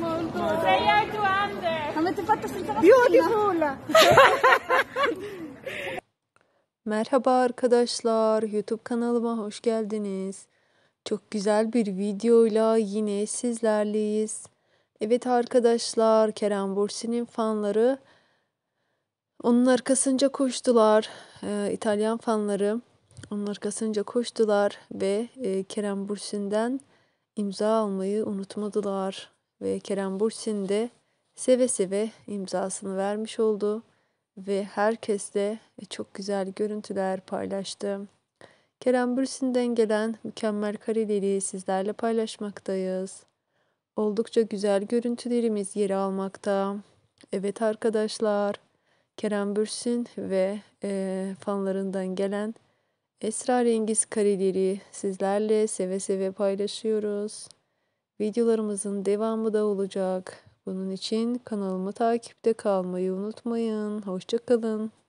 Molto. Sei a tuo Avete fatto senza Beautiful. Merhaba arkadaşlar, YouTube kanalıma hoş geldiniz. Çok güzel bir videoyla yine sizlerleyiz. Evet arkadaşlar, Kerem Bursi'nin fanları onun arkasınca koştular. Ee, İtalyan fanları onun arkasınca koştular ve e, Kerem Bursi'nden imza almayı unutmadılar ve Kerem Bursin de seve seve imzasını vermiş oldu ve herkes de e, çok güzel görüntüler paylaştı. Kerem Bürsin'den gelen mükemmel kareleri sizlerle paylaşmaktayız. Oldukça güzel görüntülerimiz yer almakta. Evet arkadaşlar, Kerem Bürsin ve e, fanlarından gelen esrarengiz kareleri sizlerle seve seve paylaşıyoruz. Videolarımızın devamı da olacak. Bunun için kanalımı takipte kalmayı unutmayın. Hoşçakalın.